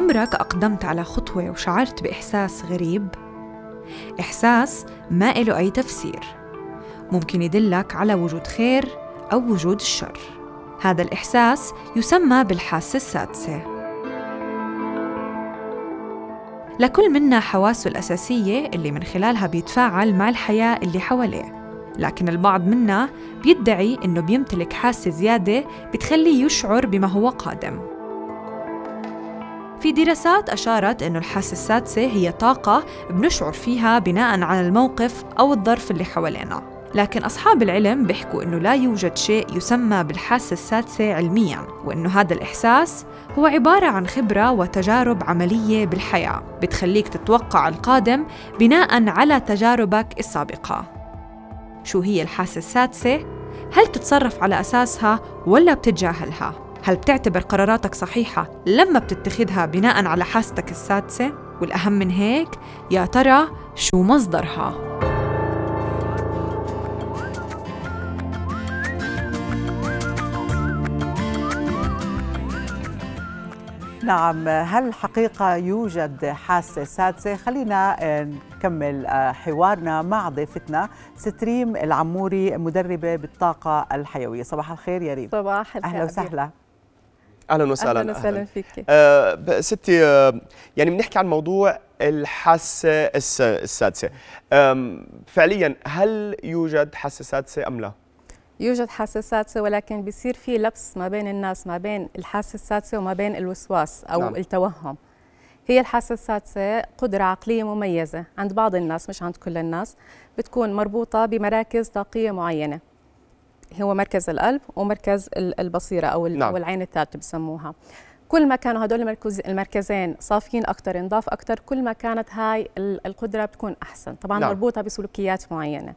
عمرك أقدمت على خطوة وشعرت بإحساس غريب؟ إحساس ما إله أي تفسير ممكن يدلك على وجود خير أو وجود الشر هذا الإحساس يسمى بالحاسة السادسة لكل منا حواسه الأساسية اللي من خلالها بيتفاعل مع الحياة اللي حواليه لكن البعض منا بيدعي إنه بيمتلك حاسة زيادة بتخليه يشعر بما هو قادم في دراسات أشارت أنه الحاسة السادسة هي طاقة بنشعر فيها بناء على الموقف أو الظرف اللي حوالينا لكن أصحاب العلم بيحكوا أنه لا يوجد شيء يسمى بالحاسة السادسة علمياً وأنه هذا الإحساس هو عبارة عن خبرة وتجارب عملية بالحياة بتخليك تتوقع القادم بناء على تجاربك السابقة شو هي الحاسة السادسة؟ هل تتصرف على أساسها ولا بتتجاهلها؟ هل بتعتبر قراراتك صحيحة لما بتتخذها بناء على حاستك السادسة؟ والأهم من هيك يا ترى شو مصدرها؟ نعم هل حقيقة يوجد حاسة سادسة؟ خلينا آه، نكمل آه، حوارنا مع ضيفتنا ستريم العموري مدربة بالطاقة الحيوية صباح الخير يا ريم صباح الخير أهلا وسهلا اهلا وسهلا اهلا وسهلا فيك آه ستي آه يعني بنحكي عن موضوع الحاسه السادسه فعليا هل يوجد حاسه سادسه ام لا؟ يوجد حاسه سادسه ولكن بيصير في لبس ما بين الناس ما بين الحاسه السادسه وما بين الوسواس او نعم. التوهم هي الحاسه السادسه قدره عقليه مميزه عند بعض الناس مش عند كل الناس بتكون مربوطه بمراكز طاقيه معينه هو مركز القلب ومركز البصيره او نعم. العين الثالثه بسموها كل ما كانوا هدول المركز المركزين صافيين اكثر نضاف اكثر كل ما كانت هاي القدره بتكون احسن طبعا نعم. مربوطه بسلوكيات معينه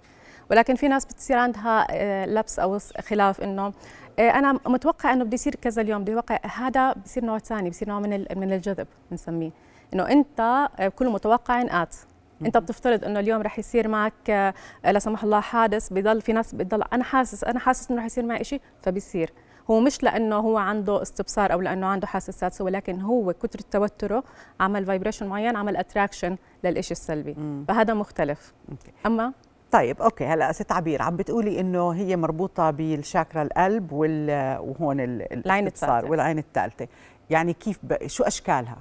ولكن في ناس بتصير عندها آه، لبس او خلاف انه آه، انا متوقع انه بدي يصير كذا اليوم بدي اتوقع هذا بصير نوع ثاني بصير نوع من من الجذب بنسميه انه انت آه، كل متوقع ان ات انت بتفترض انه اليوم رح يصير معك آه، لا سمح الله حادث بضل في ناس بتضل انا حاسس انا حاسس انه رح يصير معي شيء فبيصير هو مش لانه هو عنده استبصار او لانه عنده حاسسات ولكن هو كثر توتره عمل فايبريشن معين عمل اتراكشن للإشي السلبي مم. فهذا مختلف مم. اما طيب اوكي هلا ست عبير عم بتقولي انه هي مربوطه بالشاكرا القلب وال وهون العين الثالثه والعين الثالثه يعني كيف ب... شو اشكالها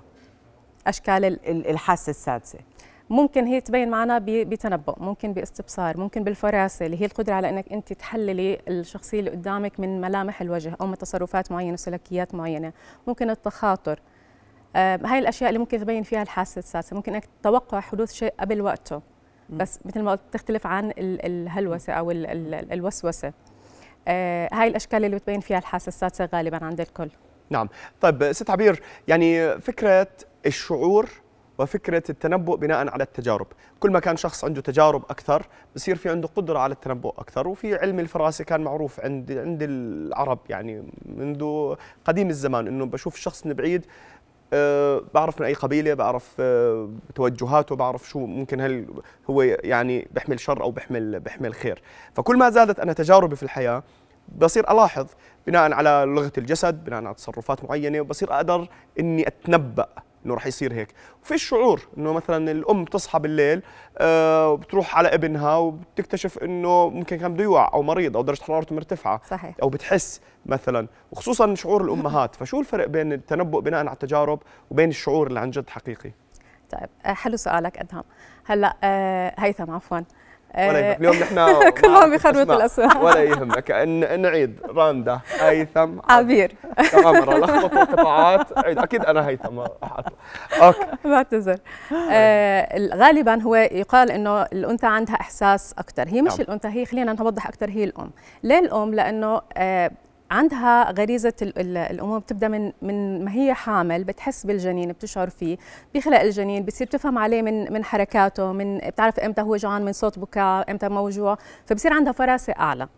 اشكال ال... الحاسه السادسه ممكن هي تبين معنا بتنبؤ ممكن باستبصار ممكن بالفراسه اللي هي القدره على انك انت تحللي الشخصيه اللي قدامك من ملامح الوجه او من تصرفات معينه وسلوكيات معينه ممكن التخاطر آه هاي الاشياء اللي ممكن تبين فيها الحاسه السادسه ممكن انك تتوقع حدوث شيء قبل وقته بس مثل ما قلت تختلف عن الهلوسه او الوسوسه آه هاي الاشكال اللي بتبين فيها الحاسه السادسه غالبا عند الكل نعم طيب ست عبير يعني فكره الشعور وفكره التنبؤ بناء على التجارب كل ما كان شخص عنده تجارب اكثر بصير في عنده قدره على التنبؤ اكثر وفي علم الفراسه كان معروف عند عند العرب يعني منذ قديم الزمان انه بشوف الشخص من بعيد أه بعرف من اي قبيله بعرف أه توجهاته بعرف شو ممكن هل هو يعني بحمل شر او بحمل بحمل خير فكل ما زادت انا تجاربي في الحياه بصير الاحظ بناء على لغه الجسد بناء على تصرفات معينه وبصير اقدر اني اتنبأ انه رح يصير هيك في شعور انه مثلا الام تصحى بالليل آه بتروح على ابنها وبتكتشف انه ممكن كان بده يوقع او مريض او درجه حرارته مرتفعه صحيح. او بتحس مثلا وخصوصا شعور الامهات فشو الفرق بين التنبؤ بناء على التجارب وبين الشعور اللي عن جد حقيقي طيب آه، حلو سؤالك ادهم هلا آه، هيثم عفوا آه، ولا يهمك اليوم نحن كلهم بخربطوا الاسماء ولا يهمك ان نعيد راندا هيثم عبير تمام لخبطوا قطاعات عيد اكيد انا هيثم اوكي بعتذر آه غالبا هو يقال انه الانثى عندها احساس اكثر هي مش نعم. الانثى هي خلينا نوضح اكثر هي الام ليه الام لانه آه عندها غريزه الامومه بتبدا من من ما هي حامل بتحس بالجنين بتشعر فيه بيخلق الجنين بصير تفهم عليه من من حركاته من بتعرف امتى هو جوعان من صوت بكاء امتى موجوع فبصير عندها فراسه اعلى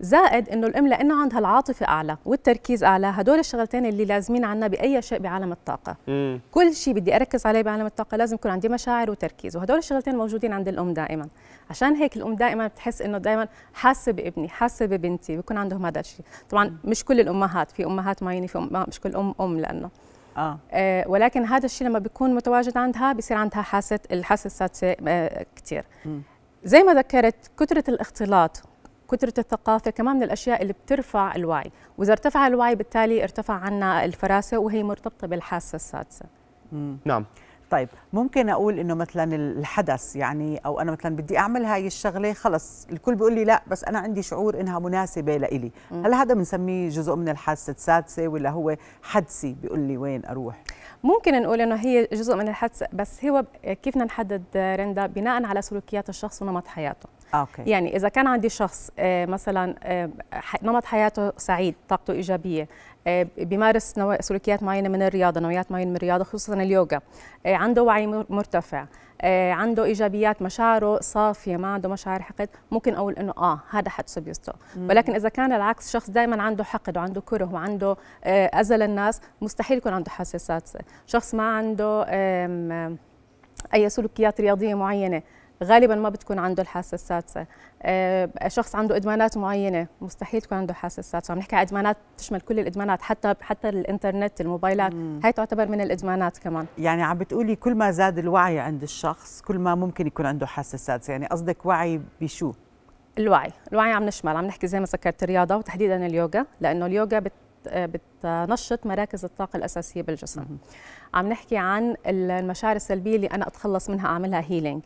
زائد انه الام لانه عندها العاطفه اعلى والتركيز اعلى هدول الشغلتين اللي لازمين عنا باي شيء بعالم الطاقه مم. كل شيء بدي اركز عليه بعالم الطاقه لازم يكون عندي مشاعر وتركيز وهدول الشغلتين موجودين عند الام دائما عشان هيك الام دائما بتحس انه دائما حاسه بابني حاسه ببنتي بيكون عندهم هذا الشيء طبعا مش كل الامهات في امهات معينه في أم مش كل ام ام لانه آه. آه ولكن هذا الشيء لما بيكون متواجد عندها بصير عندها حاسه الحاسه السادسه آه كثير زي ما ذكرت كثره الاختلاط كثره الثقافه كمان من الاشياء اللي بترفع الوعي واذا ارتفع الوعي بالتالي ارتفع عنا الفراسه وهي مرتبطه بالحاسه السادسه نعم طيب ممكن اقول انه مثلا الحدث يعني او انا مثلا بدي اعمل هاي الشغله خلص الكل بيقول لي لا بس انا عندي شعور انها مناسبه لإلي هل هذا بنسميه جزء من الحاسه السادسه ولا هو حدسي بيقول لي وين اروح ممكن نقول انه هي جزء من الحدس بس هو كيف بدنا نحدد رندا بناء على سلوكيات الشخص ونمط حياته أوكي. يعني إذا كان عندي شخص آه، مثلا آه، نمط حياته سعيد طاقته إيجابية آه، بيمارس سلوكيات معينة من الرياضة نوعيات معينة من الرياضة خصوصا اليوغا عنده وعي مرتفع عنده ايجابيات مشاعره صافيه ما عنده مشاعر حقد ممكن اقول انه اه هذا حد سبيستو ولكن اذا كان العكس شخص دائما عنده حقد وعنده كره وعنده اذى للناس مستحيل يكون عنده حساسات شخص ما عنده اي سلوكيات رياضيه معينه غالبا ما بتكون عنده الحاسه السادسه آه، شخص عنده ادمانات معينه مستحيل تكون عنده حاسه السادسه عم نحكي عن ادمانات تشمل كل الادمانات حتى حتى الانترنت الموبايلات مم. هاي تعتبر من الادمانات كمان يعني عم بتقولي كل ما زاد الوعي عند الشخص كل ما ممكن يكون عنده حاسه سادسه يعني قصدك وعي بشو الوعي الوعي عم نشمل عم نحكي زي ما ذكرت الرياضه وتحديدا اليوغا لانه اليوغا بت آه، بتنشط مراكز الطاقة الأساسية بالجسم عم نحكي عن المشاعر السلبية اللي أنا أتخلص منها أعملها هيلينج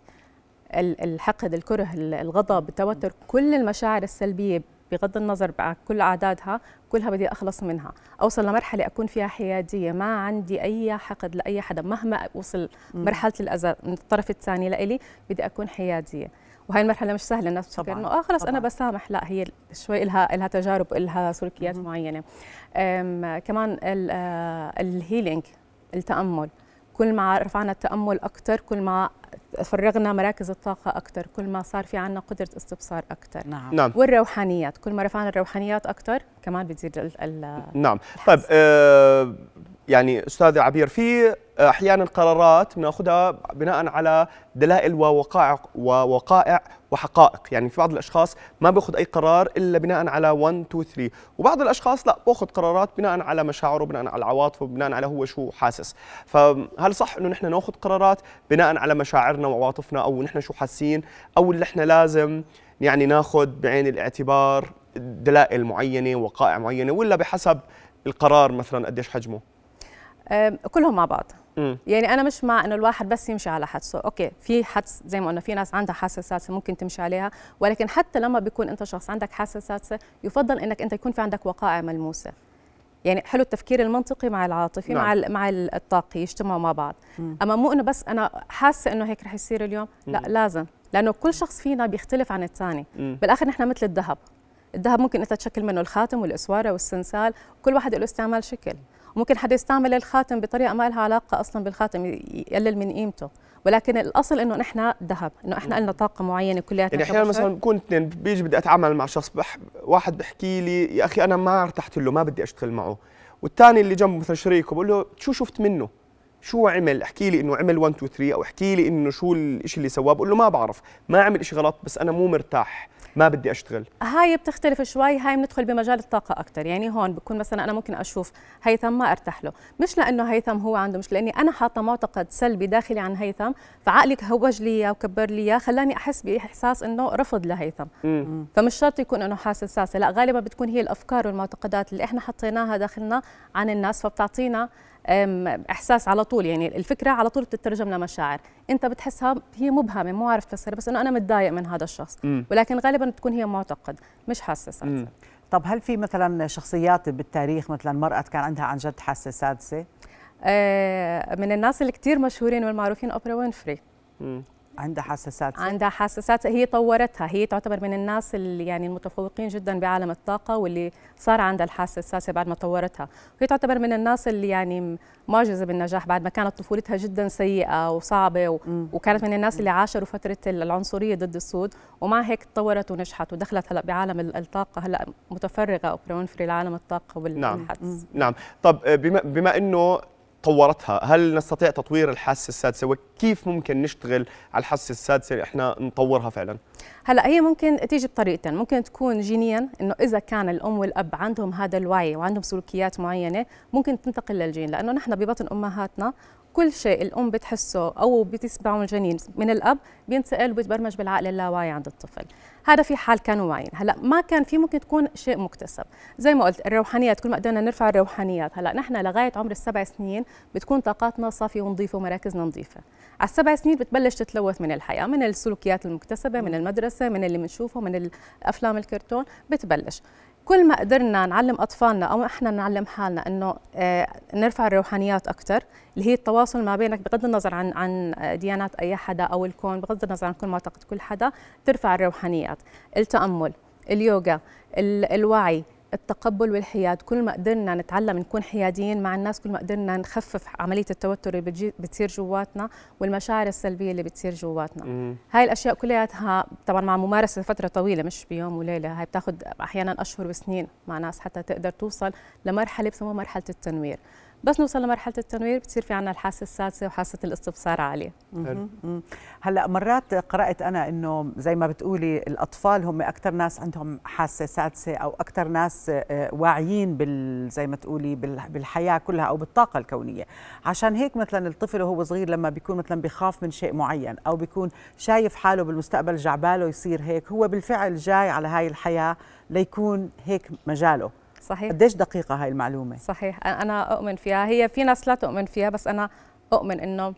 الحقد الكره الغضب التوتر كل المشاعر السلبيه بغض النظر بقى كل اعدادها كلها بدي اخلص منها اوصل لمرحله اكون فيها حياديه ما عندي اي حقد لاي حدا مهما وصل مرحله الاذى من الطرف الثاني لإلي بدي اكون حياديه وهي المرحله مش سهله الناس تفكر انه اه خلص انا بسامح لا هي شوي لها لها تجارب لها سلوكيات معينه كمان الهيلينج آه، التامل كل ما رفعنا التامل اكثر كل ما فرغنا مراكز الطاقة أكثر كل ما صار في عنا قدرة استبصار أكثر نعم. نعم والروحانيات كل ما رفعنا الروحانيات أكثر كمان بتزيد ال نعم الحزن. طيب آه يعني أستاذ عبير في أحيانا قرارات بناخذها بناء على دلائل ووقائع ووقائع وحقائق يعني في بعض الأشخاص ما بياخذ أي قرار إلا بناء على 1 2 3 وبعض الأشخاص لا بياخذ قرارات بناء على مشاعره بناء على عواطفه بناء على هو شو حاسس فهل صح إنه نحن ناخذ قرارات بناء على مشاعر مشاعرنا وعواطفنا او نحن شو حاسين او اللي احنا لازم يعني ناخذ بعين الاعتبار دلائل معينه وقائع معينه ولا بحسب القرار مثلا قديش حجمه كلهم مع بعض يعني انا مش مع انه الواحد بس يمشي على حدسه اوكي في حدس زي ما قلنا في ناس عندها حاسه سادسه ممكن تمشي عليها ولكن حتى لما بيكون انت شخص عندك حاسه سادسه يفضل انك انت يكون في عندك وقائع ملموسه يعني حلو التفكير المنطقي مع العاطفي نعم. مع مع الطاقي يجتمعوا مع بعض مم. اما مو انه بس انا حاسه انه هيك رح يصير اليوم مم. لا لازم لانه كل شخص فينا بيختلف عن الثاني بالاخر نحن مثل الذهب الذهب ممكن انت تشكل منه الخاتم والاسواره والسنسال كل واحد له استعمال شكل ممكن حدا يستعمل الخاتم بطريقه ما لها علاقه اصلا بالخاتم يقلل من قيمته ولكن الاصل انه نحن ذهب انه احنا نعم. قلنا طاقه معينه كلياتنا يعني احيانا مثلا بكون اثنين بيجي بدي اتعامل مع شخص بح... واحد بحكي لي يا اخي انا ما ارتحت له ما بدي اشتغل معه والثاني اللي جنبه مثلا شريكه بقول له شو شفت منه شو عمل احكي لي انه عمل 1 2 3 او احكي لي انه شو الشيء اللي سواه بقول له ما بعرف ما عمل شيء غلط بس انا مو مرتاح ما بدي اشتغل هاي بتختلف شوي هاي بندخل بمجال الطاقه اكثر يعني هون بكون مثلا انا ممكن اشوف هيثم ما ارتاح له مش لانه هيثم هو عنده مشكله لاني انا حاطه معتقد سلبي داخلي عن هيثم فعقلي هوج لي اياه وكبر لي اياه خلاني احس باحساس انه رفض لهيثم فمش شرط يكون انه حاسس ساسه لا غالبا بتكون هي الافكار والمعتقدات اللي احنا حطيناها داخلنا عن الناس فبتعطينا احساس على طول يعني الفكره على طول بتترجم لمشاعر انت بتحسها هي مبهمه مو عارف تفسرها بس انه انا متضايق من هذا الشخص م. ولكن غالبا بتكون هي معتقد مش حاسس طب هل في مثلا شخصيات بالتاريخ مثلا مرأة كان عندها عن جد حاسة سادسة؟ آه من الناس اللي كثير مشهورين والمعروفين أوبرا وينفري عندها حساسات عندها حساسات هي طورتها هي تعتبر من الناس اللي يعني المتفوقين جدا بعالم الطاقه واللي صار عندها الحساسات بعد ما طورتها هي تعتبر من الناس اللي يعني معجزه بالنجاح بعد ما كانت طفولتها جدا سيئه وصعبه و... وكانت من الناس اللي عاشروا فتره العنصريه ضد السود ومع هيك طورت ونجحت ودخلت هلا بعالم الطاقه هلا متفرغه اوبرا في لعالم الطاقه والحدث نعم نعم طب آه، بما, بما انه طورتها هل نستطيع تطوير الحاسة السادسة وكيف ممكن نشتغل على الحاسة السادسة احنا نطورها فعلا هلا هي ممكن تيجي بطريقتين ممكن تكون جينيا انه اذا كان الام والاب عندهم هذا الوعي وعندهم سلوكيات معينه ممكن تنتقل للجين لانه نحن ببطن امهاتنا كل شيء الام بتحسه او بتسمعه الجنين من الاب بينتقل وبيتبرمج بالعقل اللاواعي عند الطفل هذا في حال كانوا واعيين هلا ما كان في ممكن تكون شيء مكتسب زي ما قلت الروحانيات كل ما قدرنا نرفع الروحانيات هلا نحن لغايه عمر السبع سنين بتكون طاقاتنا صافيه ونظيفه ومراكزنا نظيفه على السبع سنين بتبلش تتلوث من الحياه من السلوكيات المكتسبه من المدرسه من اللي بنشوفه من الافلام الكرتون بتبلش كل ما قدرنا نعلم اطفالنا او احنا نعلم حالنا انه آه، نرفع الروحانيات اكثر اللي هي التواصل ما بينك بغض النظر عن عن ديانات اي حدا او الكون بغض النظر عن كل معتقد كل حدا ترفع الروحانيات التامل اليوغا الوعي التقبل والحياد كل ما قدرنا نتعلم نكون حياديين مع الناس كل ما قدرنا نخفف عمليه التوتر اللي بتصير جواتنا والمشاعر السلبيه اللي بتصير جواتنا هاي الاشياء كلياتها طبعا مع ممارسه فتره طويله مش بيوم وليله هاي بتاخذ احيانا اشهر وسنين مع ناس حتى تقدر توصل لمرحله بسموها مرحله التنوير بس نوصل لمرحله التنوير بتصير في عندنا الحاسه السادسه وحاسه الاستبصار عاليه هلا مرات قرات انا انه زي ما بتقولي الاطفال هم اكثر ناس عندهم حاسه سادسه او اكثر ناس آه، واعيين بال زي ما تقولي بالحياه كلها او بالطاقه الكونيه عشان هيك مثلا الطفل وهو صغير لما بيكون مثلا بخاف من شيء معين او بيكون شايف حاله بالمستقبل جعباله يصير هيك هو بالفعل جاي على هاي الحياه ليكون هيك مجاله صحيح قديش دقيقه هاي المعلومه صحيح انا اؤمن فيها هي في ناس لا تؤمن فيها بس انا اؤمن انه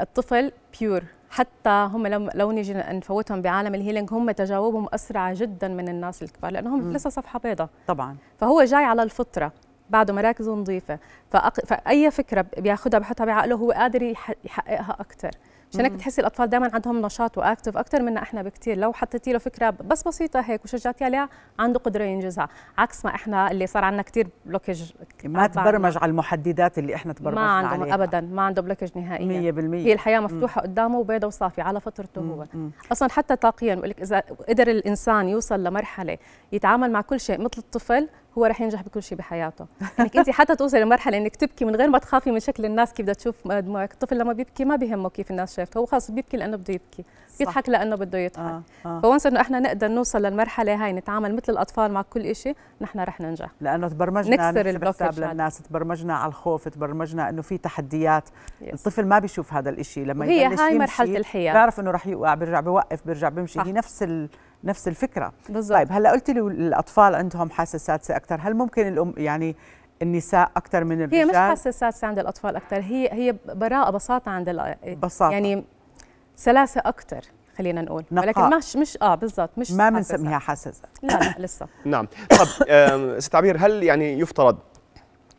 الطفل بيور حتى هم لو نيجي نفوتهم بعالم الهيلينج هم تجاوبهم اسرع جدا من الناس الكبار لانهم م. لسه صفحه بيضاء طبعا فهو جاي على الفطره بعده مراكزه نظيفه فأق... فاي فكره بياخذها بحطها بعقله هو قادر يحققها اكثر عشان هيك بتحسي الاطفال دائما عندهم نشاط واكتف اكثر منا احنا بكثير لو حطيتي له فكره بس بسيطه هيك وشجعتي عليها عنده قدره ينجزها عكس ما احنا اللي صار عندنا كثير بلوكج ما تبرمج على المحددات اللي احنا تبرمجنا عليها ما عنده عليها ابدا ما عنده بلوكج نهائيا 100% هي الحياه مفتوحه مم. قدامه وبيضة وصافيه على فطرته مم. هو مم. اصلا حتى طاقيا بقول لك اذا قدر الانسان يوصل لمرحله يتعامل مع كل شيء مثل الطفل هو رح ينجح بكل شيء بحياته انك انت حتى توصلي لمرحله انك تبكي من غير ما تخافي من شكل الناس كيف بدها تشوف دموعك الطفل لما بيبكي ما بيهمه كيف الناس شايفته هو خلص بيبكي لانه بده يبكي صح. بيضحك لانه بده يضحك آه. آه. فونس انه احنا نقدر نوصل للمرحله هاي نتعامل مثل الاطفال مع كل شيء نحن رح ننجح لانه تبرمجنا نكسر البلوكج للناس تبرمجنا على الخوف تبرمجنا انه في تحديات يس. الطفل ما بيشوف هذا الشيء لما هي هاي مرحله الحياه بيعرف انه رح يوقع بيرجع بيوقف بيرجع بيمشي هي نفس نفس الفكره بالزبط. طيب هلا قلت لي الاطفال عندهم حساسات اكثر هل ممكن الام يعني النساء اكثر من الرجال هي مش حساسات عند الاطفال اكثر هي هي براءه بساطه عند بساطه يعني سلاسه اكثر خلينا نقول نقاء. ولكن مش مش اه بالضبط مش ما بنسميها حساسه لا لا لسه نعم طب ست عبير هل يعني يفترض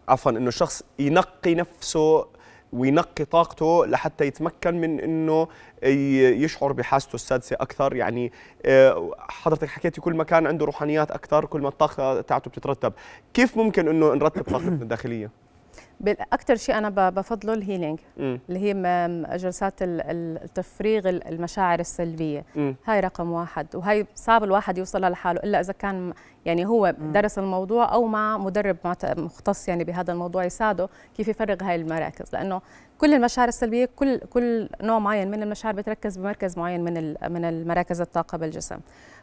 عفوا انه الشخص ينقي نفسه وينقي طاقته لحتى يتمكن من انه يشعر بحاسته السادسه اكثر يعني آه، حضرتك حكيتي كل ما كان عنده روحانيات اكثر كل ما الطاقه تاعته بتترتب كيف ممكن انه نرتب طاقتنا الداخليه اكثر شيء انا بفضله الهيلينج اللي هي جلسات التفريغ المشاعر السلبيه مم. هاي رقم واحد وهي صعب الواحد يوصلها لحاله الا اذا كان يعني هو مم. درس الموضوع او مع مدرب مختص يعني بهذا الموضوع يساعده كيف يفرغ هاي المراكز لانه كل المشاعر السلبيه كل كل نوع معين من المشاعر بتركز بمركز معين من من المراكز الطاقه بالجسم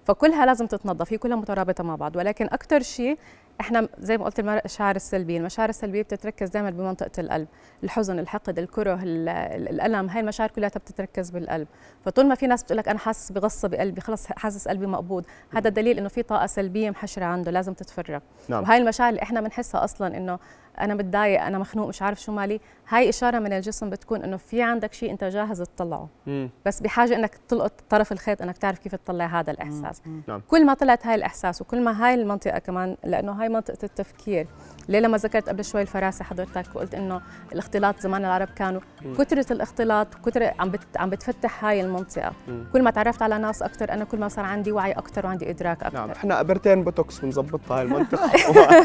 فكلها لازم تتنظف هي كلها مترابطه مع بعض ولكن اكثر شيء احنا زي ما قلت المشاعر السلبيه، المشاعر السلبيه بتتركز دائما بمنطقه القلب، الحزن، الحقد، الكره، الالم، هاي المشاعر كلها بتتركز بالقلب، فطول ما في ناس بتقول لك انا حاسس بغصه بقلبي، خلص حاسس قلبي مقبوض، هذا دليل انه في طاقه سلبيه محشره عنده لازم تتفرغ. نعم. وهي المشاعر اللي احنا بنحسها اصلا انه انا متضايق، انا مخنوق، مش عارف شو مالي، هاي اشاره من الجسم بتكون انه في عندك شيء انت جاهز تطلعه مم. بس بحاجه انك تلقط طرف الخيط انك تعرف كيف تطلع هذا الاحساس مم. مم. نعم. كل ما طلعت هاي الاحساس وكل ما هاي المنطقه كمان لانه هاي منطقه التفكير ليه لما ذكرت قبل شوي الفراسه حضرتك وقلت انه الاختلاط زمان العرب كانوا كثره الاختلاط كثر عم بت... عم بتفتح هاي المنطقه مم. كل ما تعرفت على ناس اكثر انا كل ما صار عندي وعي اكثر وعندي ادراك اكثر نعم احنا ابرتين بوتوكس بنظبطها هاي المنطقه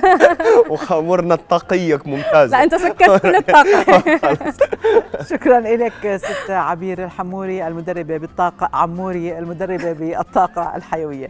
وخامورنا الطاقيه ممتازه لا انت سكرت كل الطاقه شكرا لك ست عبير الحموري المدربه بالطاقه عموري المدربه بالطاقه الحيويه